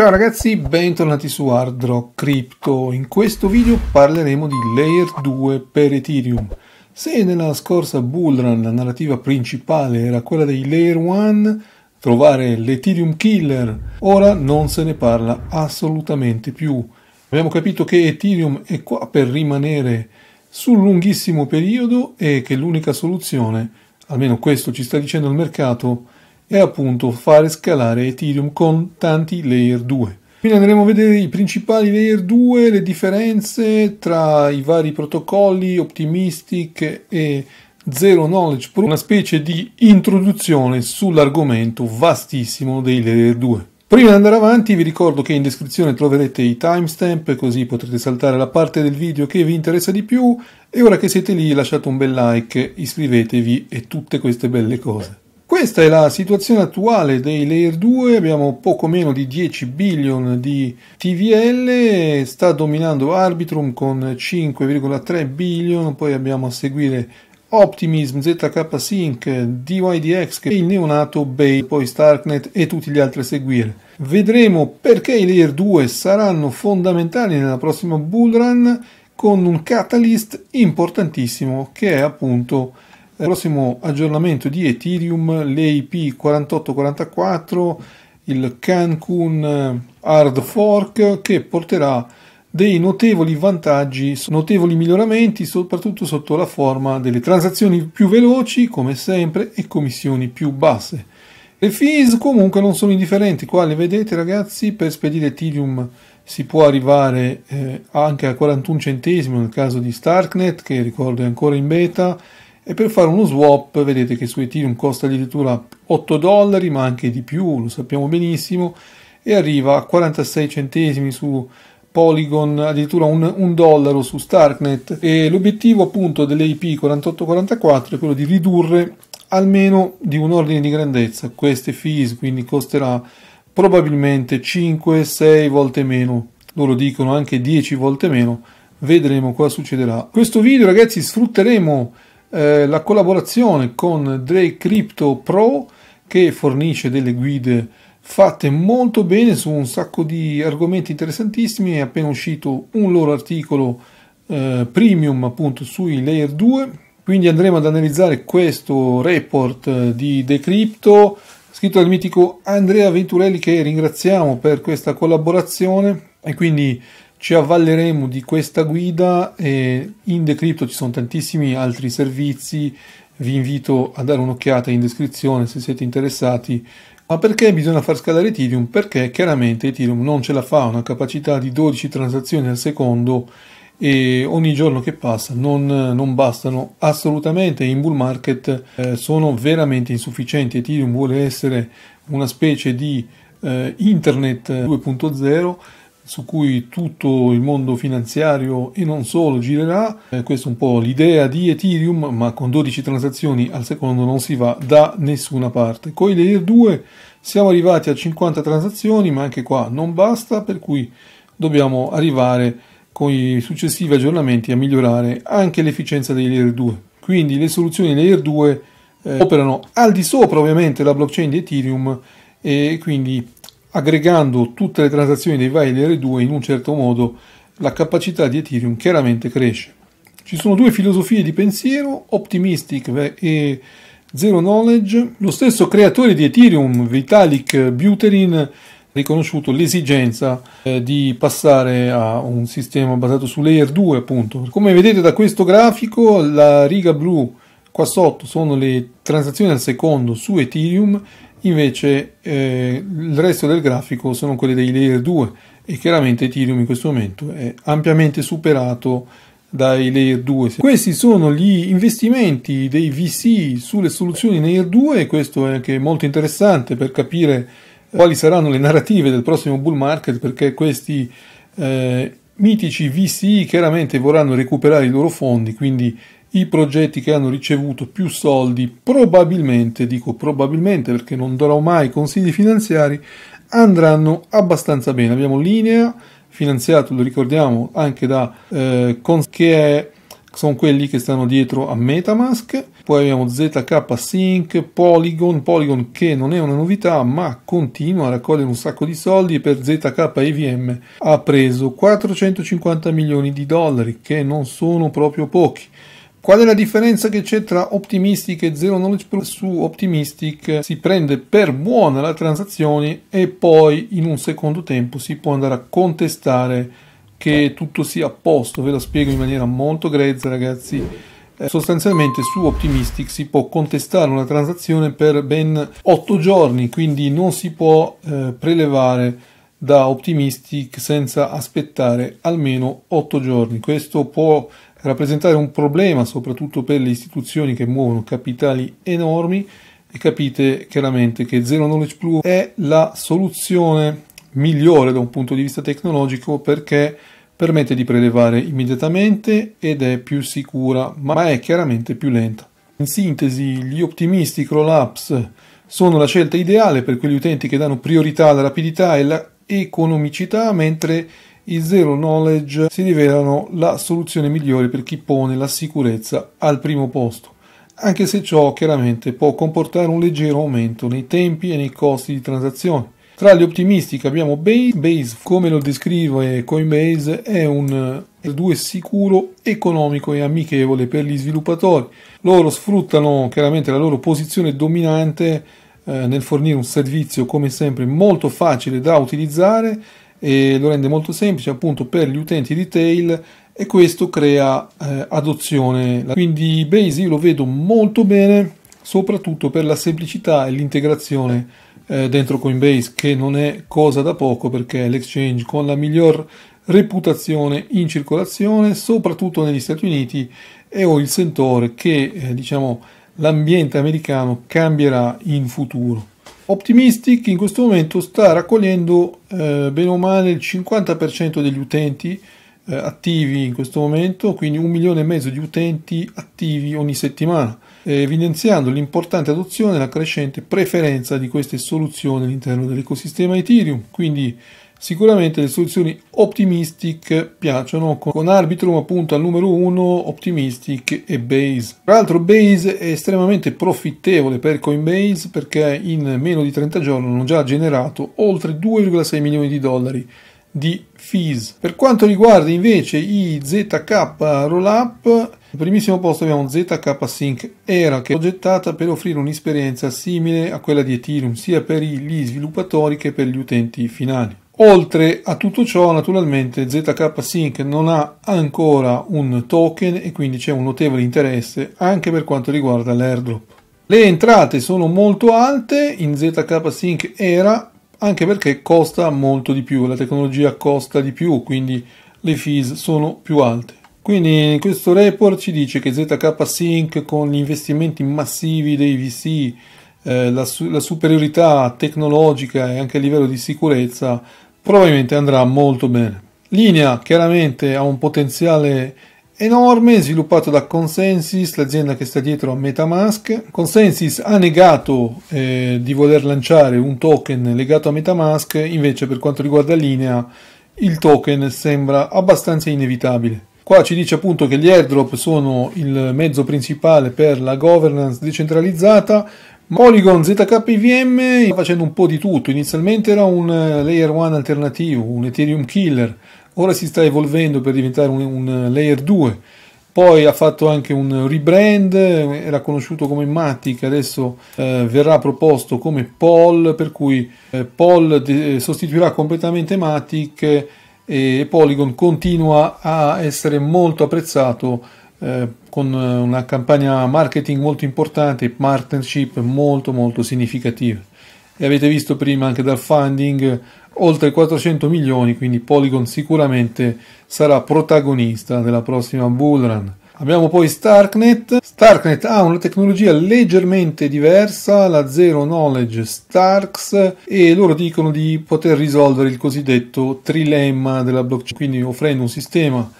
Ciao ragazzi, bentornati su Hard Rock Crypto. In questo video parleremo di Layer 2 per Ethereum. Se nella scorsa bull la narrativa principale era quella dei Layer 1, trovare l'Ethereum Killer, ora non se ne parla assolutamente più. Abbiamo capito che Ethereum è qua per rimanere sul lunghissimo periodo e che l'unica soluzione, almeno questo ci sta dicendo il mercato, è è appunto fare scalare Ethereum con tanti layer 2. Quindi andremo a vedere i principali layer 2, le differenze tra i vari protocolli Optimistic e Zero Knowledge Pro, una specie di introduzione sull'argomento vastissimo dei layer 2. Prima di andare avanti vi ricordo che in descrizione troverete i timestamp così potrete saltare la parte del video che vi interessa di più e ora che siete lì lasciate un bel like, iscrivetevi e tutte queste belle cose. Questa è la situazione attuale dei layer 2, abbiamo poco meno di 10 billion di TVL, sta dominando Arbitrum con 5,3 billion, poi abbiamo a seguire Optimism, ZK Sync, DYDX e il neonato Bay, poi Starknet e tutti gli altri a seguire. Vedremo perché i layer 2 saranno fondamentali nella prossima bull run con un catalyst importantissimo che è appunto prossimo aggiornamento di Ethereum, l'EIP 4844, il Cancun Hard Fork che porterà dei notevoli vantaggi, notevoli miglioramenti, soprattutto sotto la forma delle transazioni più veloci, come sempre, e commissioni più basse. Le fees comunque non sono indifferenti, qua le vedete ragazzi, per spedire Ethereum si può arrivare eh, anche a 41 centesimi nel caso di Starknet, che ricordo è ancora in beta, e per fare uno swap vedete che su Ethereum costa addirittura 8 dollari ma anche di più lo sappiamo benissimo e arriva a 46 centesimi su Polygon addirittura un, un dollaro su Starknet e l'obiettivo appunto dell'AP 4844 è quello di ridurre almeno di un ordine di grandezza queste fees quindi costerà probabilmente 5-6 volte meno loro dicono anche 10 volte meno vedremo cosa succederà questo video ragazzi sfrutteremo eh, la collaborazione con Drake Crypto Pro che fornisce delle guide fatte molto bene su un sacco di argomenti interessantissimi. È appena uscito un loro articolo eh, premium appunto sui layer 2. Quindi andremo ad analizzare questo report eh, di Decrypto scritto dal mitico Andrea Venturelli che ringraziamo per questa collaborazione e quindi ci avvalleremo di questa guida e in Decrypto ci sono tantissimi altri servizi, vi invito a dare un'occhiata in descrizione se siete interessati. Ma perché bisogna far scalare Ethereum? Perché chiaramente Ethereum non ce la fa, ha una capacità di 12 transazioni al secondo e ogni giorno che passa non, non bastano assolutamente in bull market eh, sono veramente insufficienti Ethereum vuole essere una specie di eh, internet 2.0 eh, su cui tutto il mondo finanziario e non solo girerà. Eh, questa è un po' l'idea di Ethereum, ma con 12 transazioni al secondo non si va da nessuna parte. Con i layer 2 siamo arrivati a 50 transazioni, ma anche qua non basta, per cui dobbiamo arrivare con i successivi aggiornamenti a migliorare anche l'efficienza dei layer 2. Quindi le soluzioni layer 2 eh, operano al di sopra ovviamente la blockchain di Ethereum e quindi aggregando tutte le transazioni dei vari layer 2 in un certo modo, la capacità di Ethereum chiaramente cresce. Ci sono due filosofie di pensiero, Optimistic e Zero Knowledge. Lo stesso creatore di Ethereum, Vitalik Buterin, ha riconosciuto l'esigenza eh, di passare a un sistema basato su Layer 2, appunto. Come vedete da questo grafico, la riga blu qua sotto sono le transazioni al secondo su Ethereum invece eh, il resto del grafico sono quelli dei layer 2 e chiaramente Ethereum in questo momento è ampiamente superato dai layer 2. Questi sono gli investimenti dei VC sulle soluzioni layer 2 e questo è anche molto interessante per capire eh, quali saranno le narrative del prossimo bull market perché questi eh, mitici VC chiaramente vorranno recuperare i loro fondi, quindi i progetti che hanno ricevuto più soldi, probabilmente, dico probabilmente perché non darò mai consigli finanziari, andranno abbastanza bene. Abbiamo Linea, finanziato, lo ricordiamo, anche da eh, Cons, che è, sono quelli che stanno dietro a Metamask. Poi abbiamo ZK Sync, Polygon, Polygon che non è una novità ma continua a raccogliere un sacco di soldi e per ZK EVM ha preso 450 milioni di dollari che non sono proprio pochi. Qual è la differenza che c'è tra Optimistic e Zero Knowledge Proof? Su Optimistic si prende per buona la transazione e poi in un secondo tempo si può andare a contestare che tutto sia a posto. Ve lo spiego in maniera molto grezza, ragazzi. Eh, sostanzialmente su Optimistic si può contestare una transazione per ben 8 giorni, quindi non si può eh, prelevare da Optimistic senza aspettare almeno 8 giorni. Questo può rappresentare un problema soprattutto per le istituzioni che muovono capitali enormi e capite chiaramente che Zero Knowledge Blue è la soluzione migliore da un punto di vista tecnologico perché permette di prelevare immediatamente ed è più sicura ma è chiaramente più lenta. In sintesi gli ottimisti apps sono la scelta ideale per quegli utenti che danno priorità alla rapidità e all'economicità mentre i zero knowledge si rivelano la soluzione migliore per chi pone la sicurezza al primo posto, anche se ciò chiaramente può comportare un leggero aumento nei tempi e nei costi di transazione. Tra gli ottimisti che abbiamo Base, Base come lo descrive Coinbase è un R2 eh, sicuro, economico e amichevole per gli sviluppatori. Loro sfruttano chiaramente la loro posizione dominante eh, nel fornire un servizio come sempre molto facile da utilizzare e lo rende molto semplice appunto per gli utenti retail e questo crea eh, adozione. Quindi Base io lo vedo molto bene soprattutto per la semplicità e l'integrazione eh, dentro Coinbase che non è cosa da poco perché è l'exchange con la miglior reputazione in circolazione soprattutto negli Stati Uniti e ho il sentore che eh, diciamo l'ambiente americano cambierà in futuro. Optimistic in questo momento sta raccogliendo eh, bene o male il 50% degli utenti eh, attivi in questo momento, quindi un milione e mezzo di utenti attivi ogni settimana, eh, evidenziando l'importante adozione e la crescente preferenza di queste soluzioni all'interno dell'ecosistema Ethereum. Quindi Sicuramente le soluzioni Optimistic piacciono con Arbitrum appunto al numero 1 Optimistic e Base. Tra l'altro Base è estremamente profittevole per Coinbase perché in meno di 30 giorni hanno già generato oltre 2,6 milioni di dollari di fees. Per quanto riguarda invece i ZK Rollup al primissimo posto abbiamo ZK Sync Era che è progettata per offrire un'esperienza simile a quella di Ethereum sia per gli sviluppatori che per gli utenti finali. Oltre a tutto ciò, naturalmente ZK Sync non ha ancora un token e quindi c'è un notevole interesse anche per quanto riguarda l'airdrop. Le entrate sono molto alte in ZK Sync Era anche perché costa molto di più, la tecnologia costa di più, quindi le fees sono più alte. Quindi questo report ci dice che ZK Sync con gli investimenti massivi dei VC, eh, la, la superiorità tecnologica e anche a livello di sicurezza probabilmente andrà molto bene. Linea chiaramente ha un potenziale enorme sviluppato da Consensys, l'azienda che sta dietro a Metamask. Consensys ha negato eh, di voler lanciare un token legato a Metamask, invece per quanto riguarda Linea il token sembra abbastanza inevitabile. Qua ci dice appunto che gli airdrop sono il mezzo principale per la governance decentralizzata Polygon ZKVM sta facendo un po' di tutto, inizialmente era un eh, layer 1 alternativo, un Ethereum killer, ora si sta evolvendo per diventare un, un eh, layer 2, poi ha fatto anche un rebrand, eh, era conosciuto come Matic, adesso eh, verrà proposto come Pol, per cui eh, Pol de- sostituirà completamente Matic e Polygon continua a essere molto apprezzato eh, con eh, una campagna marketing molto importante, partnership molto molto significative. E avete visto prima anche dal funding oltre 400 milioni, quindi Polygon sicuramente sarà protagonista della prossima bull run. Abbiamo poi Starknet. Starknet ha una tecnologia leggermente diversa, la Zero Knowledge Starks, e loro dicono di poter risolvere il cosiddetto trilemma della blockchain, quindi offrendo un sistema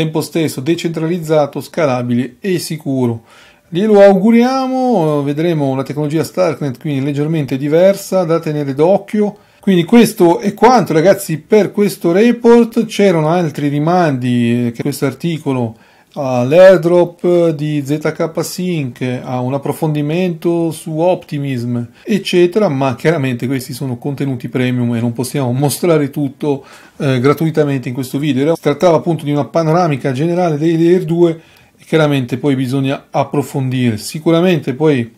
tempo stesso decentralizzato, scalabile e sicuro. Glielo auguriamo, vedremo la tecnologia Starknet quindi leggermente diversa da tenere d'occhio. Quindi questo è quanto ragazzi per questo report, c'erano altri rimandi eh, che questo articolo all'airdrop di ZK Sync, a un approfondimento su Optimism, eccetera, ma chiaramente questi sono contenuti premium e non possiamo mostrare tutto eh, gratuitamente in questo video. Si trattava appunto di una panoramica generale dei Layer 2 e chiaramente poi bisogna approfondire. Sicuramente poi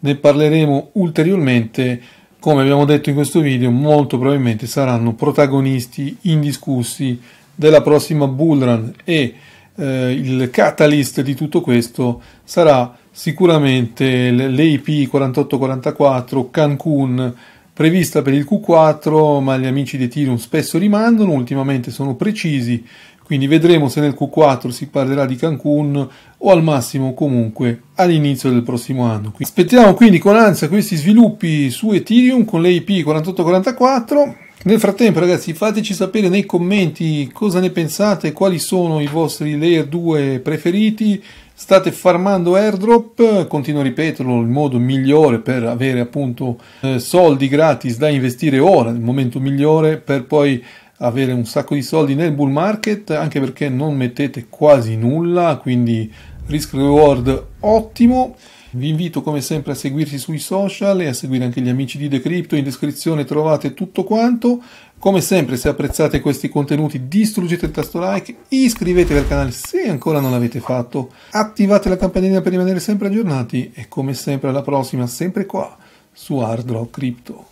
ne parleremo ulteriormente come abbiamo detto in questo video, molto probabilmente saranno protagonisti indiscussi della prossima bull run e eh, il catalyst di tutto questo sarà sicuramente l'AP 4844 Cancun prevista per il Q4, ma gli amici di Ethereum spesso rimandano, ultimamente sono precisi, quindi vedremo se nel Q4 si parlerà di Cancun o al massimo comunque all'inizio del prossimo anno. Aspettiamo quindi con ansia questi sviluppi su Ethereum con l'AP 4844 nel frattempo, ragazzi, fateci sapere nei commenti cosa ne pensate, quali sono i vostri layer 2 preferiti. State farmando airdrop, continuo a ripeterlo, il modo migliore per avere appunto eh, soldi gratis da investire ora, il momento migliore per poi avere un sacco di soldi nel bull market, anche perché non mettete quasi nulla, quindi risk reward ottimo. Vi invito come sempre a seguirci sui social e a seguire anche gli amici di Decrypto, in descrizione trovate tutto quanto. Come sempre se apprezzate questi contenuti distruggete il tasto like, iscrivetevi al canale se ancora non l'avete fatto, attivate la campanellina per rimanere sempre aggiornati e come sempre alla prossima, sempre qua su Hard Rock Crypto.